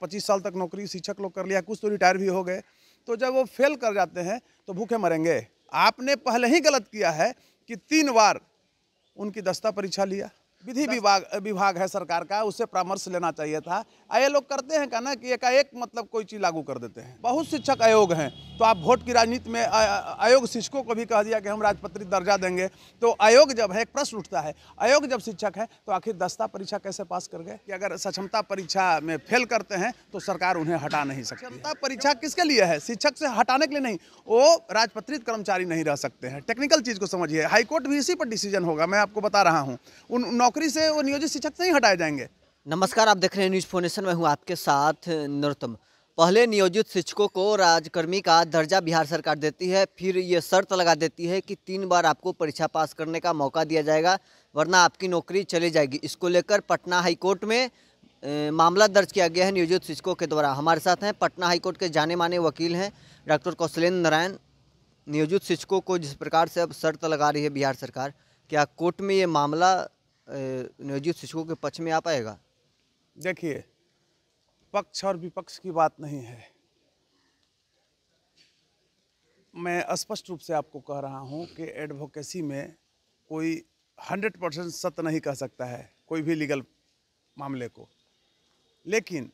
पच्चीस साल तक नौकरी शिक्षक लोग कर लिया कुछ तो रिटायर भी हो गए तो जब वो फेल कर जाते हैं तो भूखे मरेंगे आपने पहले ही गलत किया है कि तीन बार उनकी दस्ता परीक्षा लिया विधि विभाग विभाग है सरकार का उससे परामर्श लेना चाहिए था ये लोग करते हैं क्या ना कि एक, एक मतलब कोई चीज़ लागू कर देते हैं बहुत शिक्षक आयोग हैं तो आप वोट की राजनीति में आयोग शिक्षकों को भी कह दिया कि हम राजपत्रित दर्जा देंगे तो आयोग जब है एक प्रश्न उठता है आयोग जब शिक्षक है तो आखिर दस्ता परीक्षा कैसे पास कर गए कि अगर सक्षमता परीक्षा में फेल करते हैं तो सरकार उन्हें हटा नहीं सकती सक्षमता परीक्षा किसके लिए है शिक्षक से हटाने के लिए नहीं वो राजपत्रित कर्मचारी नहीं रह सकते हैं टेक्निकल चीज़ को समझिए हाईकोर्ट भी इसी पर डिसीजन होगा मैं आपको बता रहा हूँ उन नौकरी से वो नियोजित शिक्षक नहीं हटाए जाएंगे नमस्कार आप देख रहे हैं न्यूज़ फोनेशन में हूँ आपके साथ नरोत्तम पहले नियोजित शिक्षकों को राजकर्मी का दर्जा बिहार सरकार देती है फिर ये शर्त लगा देती है कि तीन बार आपको परीक्षा पास करने का मौका दिया जाएगा वरना आपकी नौकरी चली जाएगी इसको लेकर पटना हाईकोर्ट में ए, मामला दर्ज किया गया है नियोजित शिक्षकों के द्वारा हमारे साथ हैं पटना हाईकोर्ट के जाने माने वकील हैं डॉक्टर कौशलेंद्र नारायण नियोजित शिक्षकों को जिस प्रकार से अब शर्त लगा रही है बिहार सरकार क्या कोर्ट में ये मामला नियोजित शिक्षकों के पक्ष में आ पाएगा देखिए पक्ष और विपक्ष की बात नहीं है मैं स्पष्ट रूप से आपको कह रहा हूं कि एडवोकेसी में कोई हंड्रेड परसेंट सत्य नहीं कह सकता है कोई भी लीगल मामले को लेकिन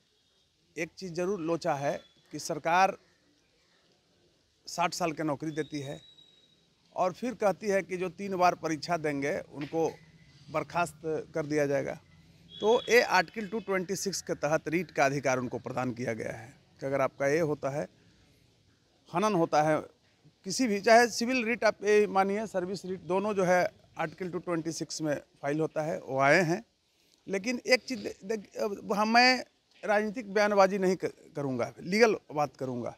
एक चीज़ ज़रूर लोचा है कि सरकार साठ साल के नौकरी देती है और फिर कहती है कि जो तीन बार परीक्षा देंगे उनको बर्खास्त कर दिया जाएगा तो ये आर्टिकल 226 के तहत रीट का अधिकार उनको प्रदान किया गया है कि अगर आपका ये होता है हनन होता है किसी भी चाहे सिविल रीट आप ये मानिए सर्विस रीट दोनों जो है आर्टिकल 226 में फाइल होता है वो आए हैं लेकिन एक चीज़ हम हाँ, मैं राजनीतिक बयानबाजी नहीं करूँगा लीगल बात करूँगा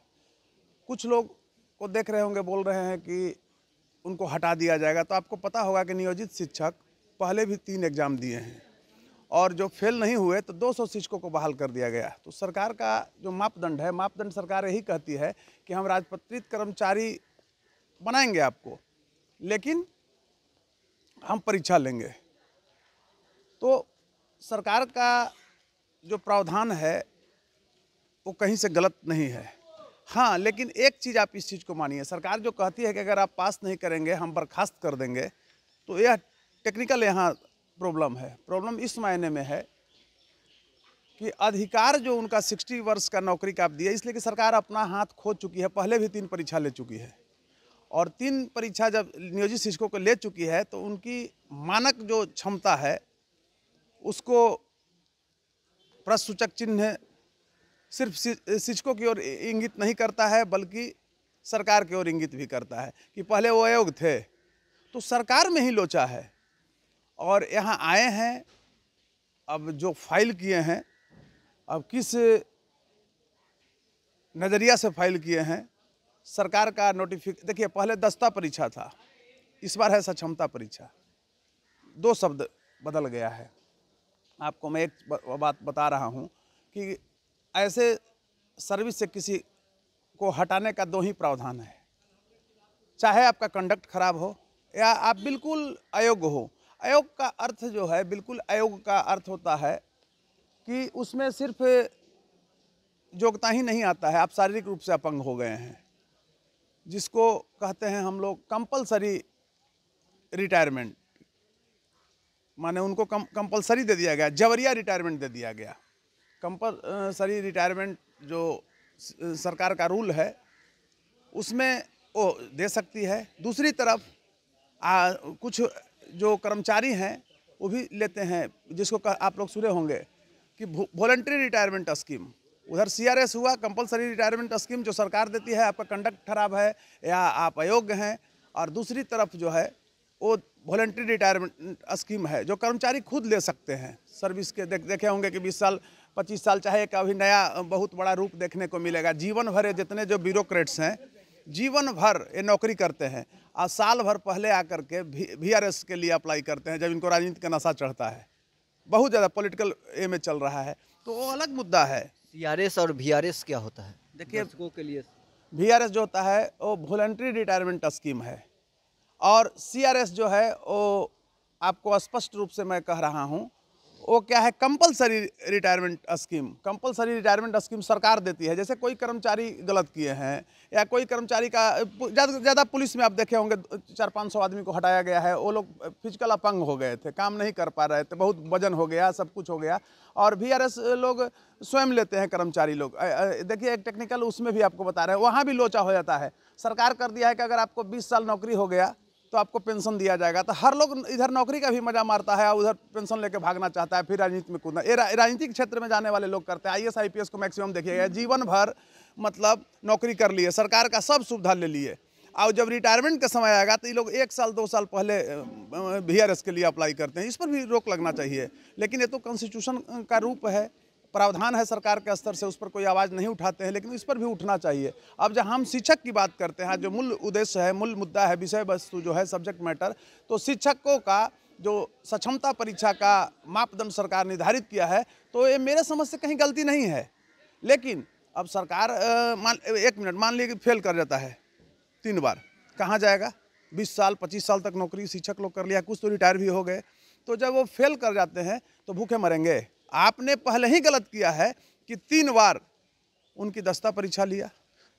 कुछ लोग को देख रहे होंगे बोल रहे हैं कि उनको हटा दिया जाएगा तो आपको पता होगा कि नियोजित शिक्षक पहले भी तीन एग्ज़ाम दिए हैं और जो फेल नहीं हुए तो 200 शिक्षकों को बहाल कर दिया गया तो सरकार का जो मापदंड है मापदंड सरकार यही कहती है कि हम राजपत्रित कर्मचारी बनाएंगे आपको लेकिन हम परीक्षा लेंगे तो सरकार का जो प्रावधान है वो कहीं से गलत नहीं है हाँ लेकिन एक चीज़ आप इस चीज़ को मानिए सरकार जो कहती है कि अगर आप पास नहीं करेंगे हम बर्खास्त कर देंगे तो यह टेक्निकल यहाँ प्रॉब्लम है प्रॉब्लम इस मायने में है कि अधिकार जो उनका सिक्सटी वर्ष का नौकरी का आप दिया इसलिए कि सरकार अपना हाथ खो चुकी है पहले भी तीन परीक्षा ले चुकी है और तीन परीक्षा जब नियोजित शिक्षकों को ले चुकी है तो उनकी मानक जो क्षमता है उसको प्रसूचक चिन्ह सिर्फ शिक्षकों की ओर इंगित नहीं करता है बल्कि सरकार की ओर इंगित भी करता है कि पहले वो अयोग्य थे तो सरकार में ही लोचा है और यहाँ आए हैं अब जो फाइल किए हैं अब किस नज़रिया से फाइल किए हैं सरकार का नोटिफिक देखिए पहले दस्ता परीक्षा था इस बार है सक्षमता परीक्षा दो शब्द बदल गया है आपको मैं एक बात बता रहा हूँ कि ऐसे सर्विस से किसी को हटाने का दो ही प्रावधान है चाहे आपका कंडक्ट खराब हो या आप बिल्कुल अयोग्य हो अयोग का अर्थ जो है बिल्कुल अयोग का अर्थ होता है कि उसमें सिर्फ योग्यता ही नहीं आता है आप शारीरिक रूप से अपंग हो गए हैं जिसको कहते हैं हम लोग कंपलसरी रिटायरमेंट माने उनको कम कंपलसरी दे दिया गया जबरिया रिटायरमेंट दे दिया गया कंपलसरी रिटायरमेंट जो सरकार का रूल है उसमें वो दे सकती है दूसरी तरफ आ, कुछ जो कर्मचारी हैं वो भी लेते हैं जिसको आप लोग सुने होंगे कि वॉलंट्री रिटायरमेंट स्कीम उधर सीआरएस हुआ कंपलसरी रिटायरमेंट स्कीम जो सरकार देती है आपका कंडक्ट खराब है या आप अयोग्य हैं और दूसरी तरफ जो है वो वॉलंट्री रिटायरमेंट स्कीम है जो कर्मचारी खुद ले सकते हैं सर्विस के देख देखे होंगे कि 20 साल 25 साल चाहे एक अभी नया बहुत बड़ा रूप देखने को मिलेगा जीवन भरे जितने जो ब्यूरोक्रेट्स हैं जीवन भर ये नौकरी करते हैं और साल भर पहले आकर के भी आर एस के लिए अप्लाई करते हैं जब इनको राजनीति का नशा चढ़ता है बहुत ज़्यादा पॉलिटिकल ए में चल रहा है तो वो अलग मुद्दा है सी आर एस और वी आर एस क्या होता है देखिए के लिए वी आर एस जो होता है वो वॉलेंट्री रिटायरमेंट स्कीम है और सी आर एस जो है वो आपको स्पष्ट रूप से मैं कह रहा हूँ वो क्या है compulsory retirement scheme compulsory retirement scheme सरकार देती है जैसे कोई कर्मचारी गलत किए हैं या कोई कर्मचारी का ज़्यादा पुलिस में आप देखे होंगे चार पाँच सौ आदमी को हटाया गया है वो लोग फिजिकल अपंग हो गए थे काम नहीं कर पा रहे थे बहुत वजन हो गया सब कुछ हो गया और आर लोग स्वयं लेते हैं कर्मचारी लोग देखिए एक टेक्निकल उसमें भी आपको बता रहे हैं वहाँ भी लोचा हो जाता है सरकार कर दिया है कि अगर आपको बीस साल नौकरी हो गया तो आपको पेंशन दिया जाएगा तो हर लोग इधर नौकरी का भी मजा मारता है और उधर पेंशन लेके भागना चाहता है फिर राजनीति में कूदना राजनीतिक क्षेत्र में जाने वाले लोग करते हैं I S I P S को मैक्सिमम देखिएगा हम्म। जीवन भर मतलब नौकरी कर लिए सरकार का सब सुविधा ले लिए और जब रिटायरमेंट का समय आएगा तो ये लोग एक साल दो साल पहले वी के लिए अप्लाई करते हैं इस पर भी रोक लगना चाहिए लेकिन ये तो कॉन्स्टिट्यूशन का रूप है प्रावधान है सरकार के स्तर से उस पर कोई आवाज़ नहीं उठाते हैं लेकिन इस पर भी उठना चाहिए अब जब हम शिक्षक की बात करते हैं जो मूल उद्देश्य है मूल मुद्दा है विषय वस्तु जो है सब्जेक्ट मैटर तो शिक्षकों का जो सक्षमता परीक्षा का मापदंड सरकार निर्धारित किया है तो ये मेरे समझ से कहीं गलती नहीं है लेकिन अब सरकार मान एक मिनट मान लीजिए फेल कर जाता है तीन बार कहाँ जाएगा बीस साल पच्चीस साल तक नौकरी शिक्षक लोग कर लिया कुछ तो रिटायर भी हो गए तो जब वो फेल कर जाते हैं तो भूखे मरेंगे आपने पहले ही गलत किया है कि तीन बार उनकी दस्ता परीक्षा लिया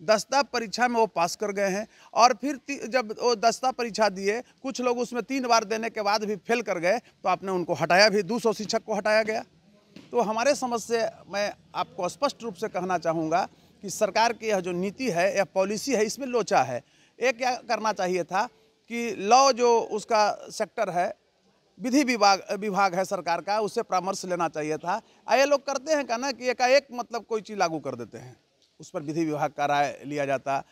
दस्ता परीक्षा में वो पास कर गए हैं और फिर जब वो दस्ता परीक्षा दिए कुछ लोग उसमें तीन बार देने के बाद भी फेल कर गए तो आपने उनको हटाया भी दो शिक्षक को हटाया गया तो हमारे समझ से मैं आपको स्पष्ट रूप से कहना चाहूँगा कि सरकार की यह जो नीति है यह पॉलिसी है इसमें लोचा है एक क्या करना चाहिए था कि लॉ जो उसका सेक्टर है विधि विभाग विभाग है सरकार का उससे परामर्श लेना चाहिए था ये लोग करते हैं कहना कि एकाएक मतलब कोई चीज़ लागू कर देते हैं उस पर विधि विभाग का राय लिया जाता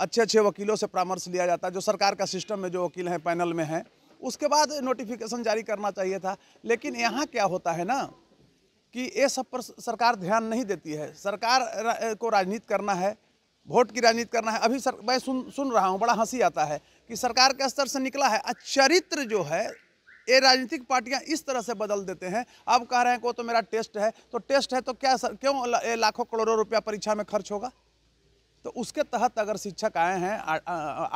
अच्छे अच्छे वकीलों से परामर्श लिया जाता जो सरकार का सिस्टम में जो वकील हैं पैनल में हैं उसके बाद नोटिफिकेशन जारी करना चाहिए था लेकिन यहाँ क्या होता है ना कि ये सब पर सरकार ध्यान नहीं देती है सरकार को राजनीति करना है वोट की राजनीति करना है अभी सर मैं सुन सुन रहा हूँ बड़ा हंसी आता है कि सरकार के स्तर से निकला है चरित्र जो है ये राजनीतिक पार्टियां इस तरह से बदल देते हैं अब कह रहे हैं को तो मेरा टेस्ट है तो टेस्ट है तो क्या सर क्यों लाखों करोड़ों रुपया परीक्षा में खर्च होगा तो उसके तहत अगर शिक्षक आए हैं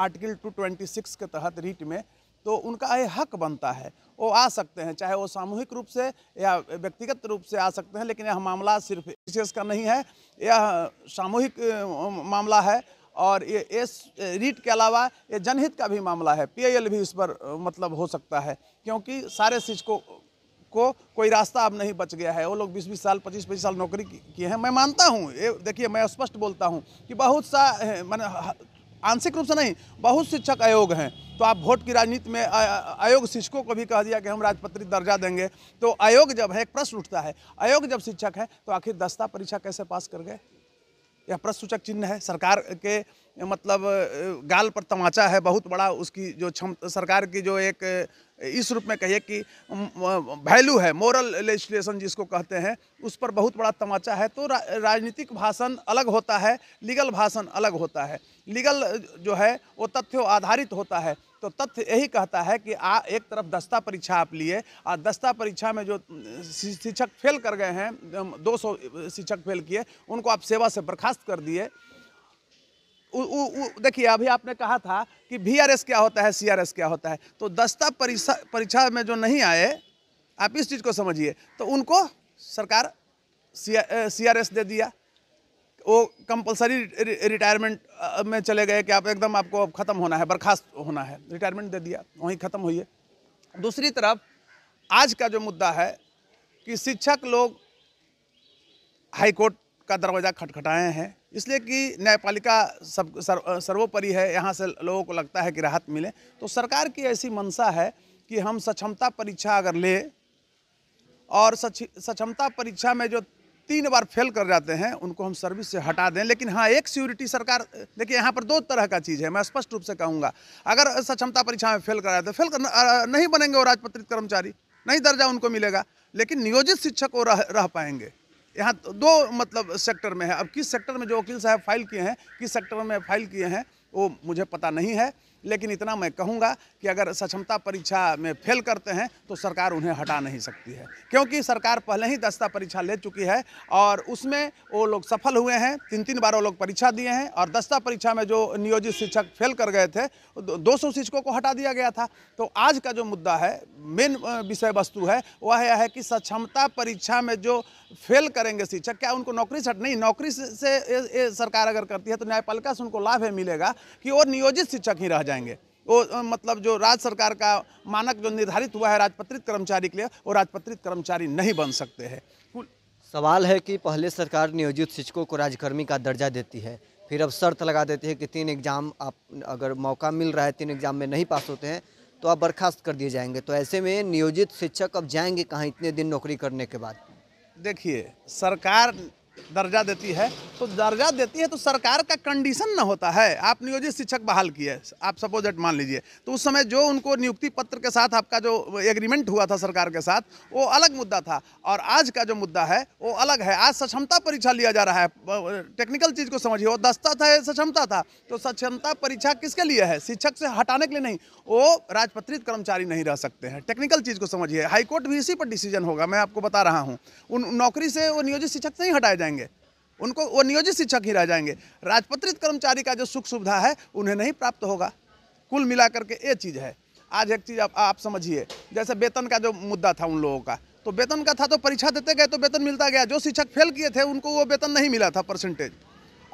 आर्टिकल टू ट्वेंटी सिक्स के तहत रीट में तो उनका ये हक बनता है वो आ सकते हैं चाहे वो सामूहिक रूप से या व्यक्तिगत रूप से आ सकते हैं लेकिन यह मामला सिर्फ विशेष का नहीं है यह सामूहिक मामला है और ये एस रीट के अलावा ये जनहित का भी मामला है पीआईएल भी इस पर मतलब हो सकता है क्योंकि सारे शिक्षकों को कोई रास्ता अब नहीं बच गया है वो लोग बीस बीस साल पच्चीस पच्चीस साल नौकरी किए हैं मैं मानता हूँ ये देखिए मैं स्पष्ट बोलता हूँ कि बहुत सा मैंने आंशिक रूप से नहीं बहुत शिक्षक आयोग हैं तो आप वोट की राजनीति में आयोग शिक्षकों को भी कह दिया कि हम राजपत्रित दर्जा देंगे तो आयोग जब है एक प्रश्न उठता है आयोग जब शिक्षक है तो आखिर दस्ता परीक्षा कैसे पास कर गए यह प्रसूचक चिन्ह है सरकार के मतलब गाल पर तमाचा है बहुत बड़ा उसकी जो क्षम सरकार की जो एक इस रूप में कहिए कि वैल्यू है मोरल लेजिस्लेशन जिसको कहते हैं उस पर बहुत बड़ा तमाचा है तो रा, राजनीतिक भाषण अलग होता है लीगल भाषण अलग होता है लीगल जो है वो तथ्य आधारित होता है तो तथ्य यही कहता है कि आ एक तरफ दस्ता परीक्षा आप लिए और दस्ता परीक्षा में जो शिक्षक फेल कर गए हैं 200 शिक्षक फेल किए उनको आप सेवा से बर्खास्त कर दिए देखिए अभी आपने कहा था कि वी क्या होता है सी क्या होता है तो दस्ता परीक्षा परीक्षा में जो नहीं आए आप इस चीज़ को समझिए तो उनको सरकार सी आर एस दे दिया वो कंपलसरी रिटायरमेंट में चले गए कि आप एकदम आपको अब ख़त्म होना है बर्खास्त होना है रिटायरमेंट दे दिया वहीं ख़त्म हुई दूसरी तरफ आज का जो मुद्दा है कि शिक्षक लोग हाईकोर्ट का दरवाज़ा खटखटाए हैं इसलिए कि न्यायपालिका सब सर सर्वोपरि है यहाँ से लोगों को लगता है कि राहत मिले तो सरकार की ऐसी मंशा है कि हम सक्षमता परीक्षा अगर ले और सच सक्षमता परीक्षा में जो तीन बार फेल कर जाते हैं उनको हम सर्विस से हटा दें लेकिन हाँ एक सिक्योरिटी सरकार देखिए यहाँ पर दो तरह का चीज़ है मैं स्पष्ट रूप से कहूँगा अगर सक्षमता परीक्षा में फेल कराए तो फेल कर, नहीं बनेंगे वो राजपत्रित कर्मचारी नहीं दर्जा उनको मिलेगा लेकिन नियोजित शिक्षक वो रह, रह पाएंगे यहाँ तो दो मतलब सेक्टर में है अब किस सेक्टर में जो वकील साहब फाइल किए हैं किस सेक्टर में फाइल किए हैं वो मुझे पता नहीं है लेकिन इतना मैं कहूँगा कि अगर सक्षमता परीक्षा में फेल करते हैं तो सरकार उन्हें हटा नहीं सकती है क्योंकि सरकार पहले ही दस्ता परीक्षा ले चुकी है और उसमें वो लोग सफल हुए हैं तीन तीन बार वो लोग परीक्षा दिए हैं और दस्ता परीक्षा में जो नियोजित शिक्षक फेल कर गए थे दो सौ शिक्षकों को हटा दिया गया था तो आज का जो मुद्दा है मेन विषय वस्तु है वह यह है कि सक्षमता परीक्षा में जो फेल करेंगे शिक्षक क्या उनको नौकरी हट नहीं नौकरी से ए, ए, सरकार अगर करती है तो न्यायपालिका से उनको लाभ मिलेगा कि वो नियोजित शिक्षक ही रह जाए जाएंगे वो मतलब जो राज्य सरकार का मानक जो निर्धारित हुआ है राजपत्रित कर्मचारी के लिए वो राजपत्रित कर्मचारी नहीं बन सकते हैं सवाल है कि पहले सरकार नियोजित शिक्षकों को राजकर्मी का दर्जा देती है फिर अब शर्त लगा देती है कि तीन एग्ज़ाम आप अगर मौका मिल रहा है तीन एग्ज़ाम में नहीं पास होते हैं तो आप बर्खास्त कर दिए जाएंगे तो ऐसे में नियोजित शिक्षक अब जाएंगे कहाँ इतने दिन नौकरी करने के बाद देखिए सरकार दर्जा देती है तो दर्जा देती है तो सरकार का कंडीशन ना होता है आप नियोजित शिक्षक बहाल किए आप सपोज एट मान लीजिए तो उस समय जो उनको नियुक्ति पत्र के साथ आपका जो एग्रीमेंट हुआ था सरकार के साथ वो अलग मुद्दा था और आज का जो मुद्दा है वो अलग है आज सक्षमता परीक्षा लिया जा रहा है टेक्निकल चीज़ को समझिए वो दस्ता था सक्षमता था तो सक्षमता परीक्षा किसके लिए है शिक्षक से हटाने के लिए नहीं वो राजपत्रित कर्मचारी नहीं रह सकते हैं टेक्निकल चीज़ को समझिए हाईकोर्ट भी इसी पर डिसीजन होगा मैं आपको बता रहा हूँ उन नौकरी से वो नियोजित शिक्षक से ही हटाए जाएंगे उनको वो नियोजित शिक्षक ही रह जाएंगे राजपत्रित कर्मचारी का जो सुख सुविधा है उन्हें नहीं प्राप्त होगा कुल मिलाकर के ये चीज़ है आज एक चीज़ आप, आप समझिए जैसे वेतन का जो मुद्दा था उन लोगों का तो वेतन का था तो परीक्षा देते गए तो वेतन मिलता गया जो शिक्षक फेल किए थे उनको वो वेतन नहीं मिला था परसेंटेज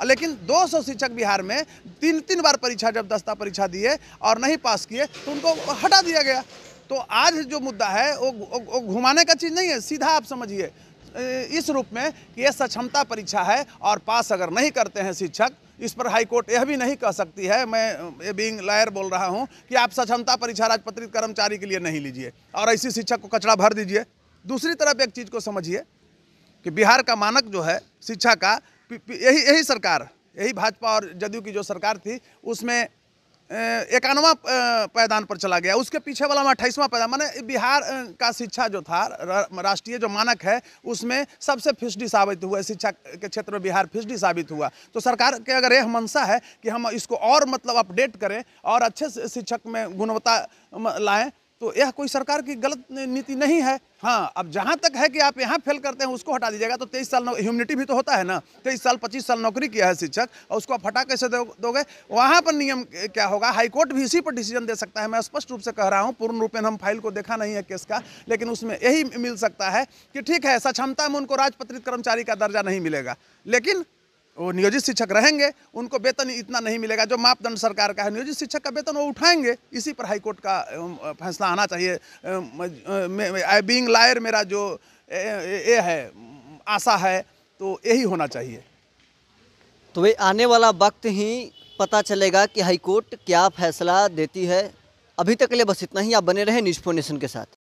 लेकिन 200 शिक्षक बिहार में तीन तीन बार परीक्षा जब दस्ता परीक्षा दिए और नहीं पास किए तो उनको हटा दिया गया तो आज जो मुद्दा है वो घुमाने का चीज़ नहीं है सीधा आप समझिए इस रूप में कि यह सक्षमता परीक्षा है और पास अगर नहीं करते हैं शिक्षक इस पर हाईकोर्ट यह भी नहीं कह सकती है मैं बींग लायर बोल रहा हूँ कि आप सक्षमता परीक्षा राजपत्रित कर्मचारी के लिए नहीं लीजिए और ऐसी शिक्षक को कचरा भर दीजिए दूसरी तरफ एक चीज़ को समझिए कि बिहार का मानक जो है शिक्षा का यही यही सरकार यही भाजपा और जदयू की जो सरकार थी उसमें इक्यानवा पैदान पर चला गया उसके पीछे वाला हमारा अट्ठाईसवां पैदान माने बिहार का शिक्षा जो था राष्ट्रीय जो मानक है उसमें सबसे फिसडी साबित हुआ शिक्षा के क्षेत्र में बिहार फिसडी साबित हुआ तो सरकार के अगर यह मंशा है कि हम इसको और मतलब अपडेट करें और अच्छे शिक्षक में गुणवत्ता लाएँ तो यह कोई सरकार की गलत नीति नहीं है हाँ अब जहाँ तक है कि आप यहाँ फेल करते हैं उसको हटा दीजिएगा तो तेईस साल ह्यूमिनिटी भी तो होता है ना तेईस साल पच्चीस साल नौकरी किया है शिक्षक और उसको आप हटा कैसे दोगे वहाँ पर नियम क्या होगा हाईकोर्ट भी इसी पर डिसीजन दे सकता है मैं स्पष्ट रूप से कह रहा हूँ पूर्ण रूप हम फाइल को देखा नहीं है केस का लेकिन उसमें यही मिल सकता है कि ठीक है सक्षमता में उनको राजपत्रित कर्मचारी का दर्जा नहीं मिलेगा लेकिन वो नियोजित शिक्षक रहेंगे उनको वेतन इतना नहीं मिलेगा जो मापदंड सरकार का है नियोजित शिक्षक का वेतन वो उठाएंगे इसी पर हाईकोर्ट का फैसला आना चाहिए आई बींग लायर मेरा जो ये है आशा है तो यही होना चाहिए तो वे आने वाला वक्त ही पता चलेगा कि हाईकोर्ट क्या फैसला देती है अभी तक के लिए बस इतना ही आप बने रहें न्यूज़ फोर नेशन के साथ